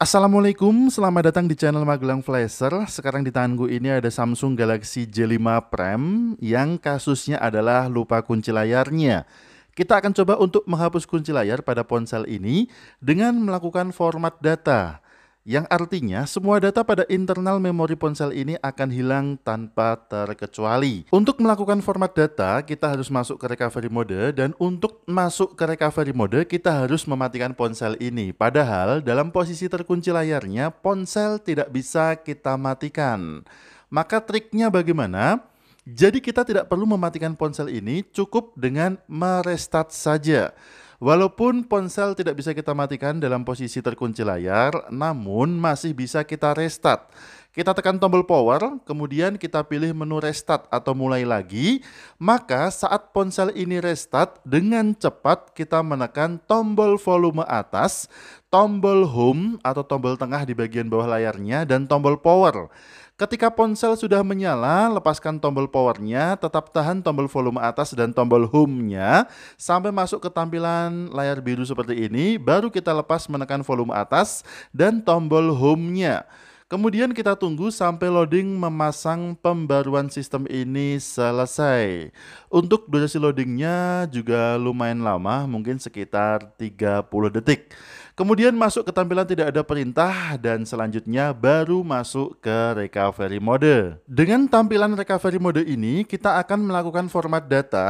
Assalamualaikum, selamat datang di channel Magelang Flasher. Sekarang di tanganku ini ada Samsung Galaxy J5 Prime yang kasusnya adalah lupa kunci layarnya. Kita akan coba untuk menghapus kunci layar pada ponsel ini dengan melakukan format data yang artinya semua data pada internal memori ponsel ini akan hilang tanpa terkecuali. Untuk melakukan format data, kita harus masuk ke recovery mode dan untuk masuk ke recovery mode, kita harus mematikan ponsel ini. Padahal dalam posisi terkunci layarnya, ponsel tidak bisa kita matikan. Maka triknya bagaimana? Jadi kita tidak perlu mematikan ponsel ini, cukup dengan merestart saja. Walaupun ponsel tidak bisa kita matikan dalam posisi terkunci layar, namun masih bisa kita restart. Kita tekan tombol power, kemudian kita pilih menu restart atau mulai lagi. Maka saat ponsel ini restart, dengan cepat kita menekan tombol volume atas, tombol home atau tombol tengah di bagian bawah layarnya, dan tombol power. Ketika ponsel sudah menyala, lepaskan tombol powernya, tetap tahan tombol volume atas dan tombol home-nya sampai masuk ke tampilan layar biru seperti ini, baru kita lepas menekan volume atas dan tombol home-nya. Kemudian kita tunggu sampai loading memasang pembaruan sistem ini selesai. Untuk durasi loadingnya juga lumayan lama, mungkin sekitar 30 detik. Kemudian masuk ke tampilan tidak ada perintah dan selanjutnya baru masuk ke recovery mode. Dengan tampilan recovery mode ini kita akan melakukan format data,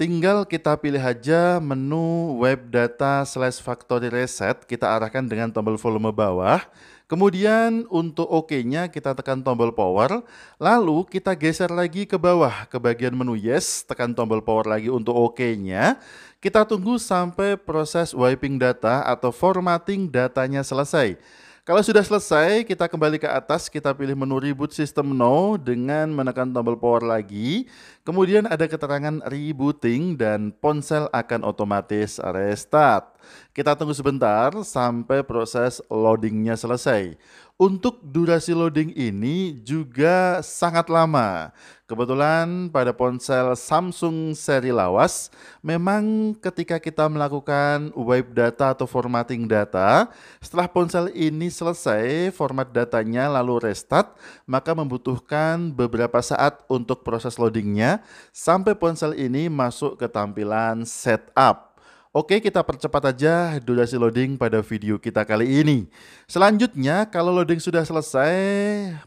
tinggal kita pilih aja menu web data slash factory reset, kita arahkan dengan tombol volume bawah. Kemudian untuk OK-nya kita tekan tombol power, lalu kita geser lagi ke bawah ke bagian menu yes, tekan tombol power lagi untuk OK-nya. Kita tunggu sampai proses wiping data atau formatting datanya selesai. Kalau sudah selesai, kita kembali ke atas, kita pilih menu reboot system no dengan menekan tombol power lagi. Kemudian ada keterangan rebooting dan ponsel akan otomatis restart. Kita tunggu sebentar sampai proses loadingnya selesai. Untuk durasi loading ini juga sangat lama. Kebetulan pada ponsel Samsung seri lawas, memang ketika kita melakukan wipe data atau formatting data, setelah ponsel ini selesai format datanya lalu restart, maka membutuhkan beberapa saat untuk proses loadingnya sampai ponsel ini masuk ke tampilan setup. Oke, kita percepat aja durasi loading pada video kita kali ini. Selanjutnya, kalau loading sudah selesai,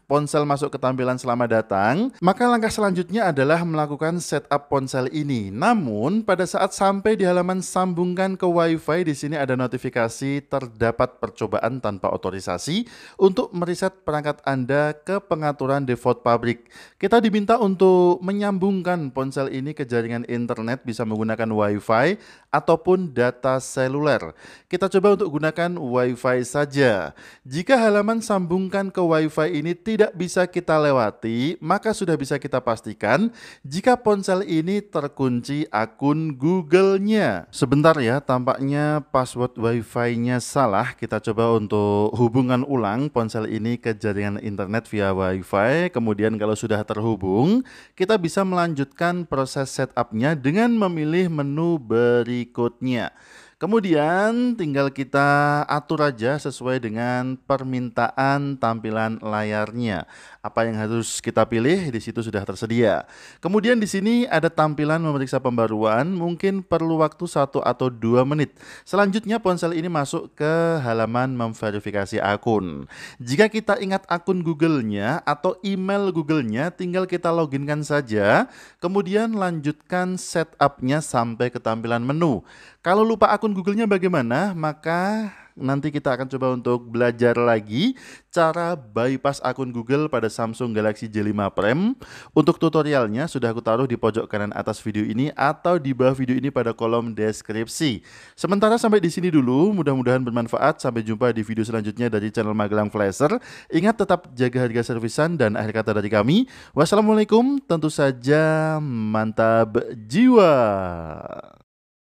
ponsel masuk ke tampilan selamat datang, maka langkah selanjutnya adalah melakukan setup ponsel ini. Namun, pada saat sampai di halaman sambungkan ke WiFi, di sini ada notifikasi terdapat percobaan tanpa otorisasi untuk mereset perangkat Anda ke pengaturan default pabrik. Kita diminta untuk menyambungkan ponsel ini ke jaringan internet bisa menggunakan WiFi ataupun ataupun data seluler. Kita coba untuk gunakan WiFi saja. Jika halaman sambungkan ke WiFi ini tidak bisa kita lewati, maka sudah bisa kita pastikan jika ponsel ini terkunci akun Google-nya. Sebentar ya, tampaknya password WiFi-nya salah. Kita coba untuk hubungan ulang ponsel ini ke jaringan internet via WiFi. Kemudian kalau sudah terhubung, kita bisa melanjutkan proses setupnya dengan memilih menu berikutnya selanjutnya. Kemudian tinggal kita atur aja sesuai dengan permintaan tampilan layarnya. Apa yang harus kita pilih di situ sudah tersedia. Kemudian di sini ada tampilan memeriksa pembaruan, mungkin perlu waktu satu atau dua menit. Selanjutnya ponsel ini masuk ke halaman memverifikasi akun. Jika kita ingat akun Google-nya atau email Google-nya, tinggal kita loginkan saja, kemudian lanjutkan setupnya sampai ke tampilan menu. Kalau lupa akun Google-nya bagaimana, maka nanti kita akan coba untuk belajar lagi cara bypass akun Google pada Samsung Galaxy J5 Prime. Untuk tutorialnya sudah aku taruh di pojok kanan atas video ini atau di bawah video ini pada kolom deskripsi. Sementara sampai di sini dulu, mudah-mudahan bermanfaat. Sampai jumpa di video selanjutnya dari channel Magelang Flasher. Ingat tetap jaga harga servisan dan akhir kata dari kami. Wassalamualaikum, tentu saja mantap jiwa.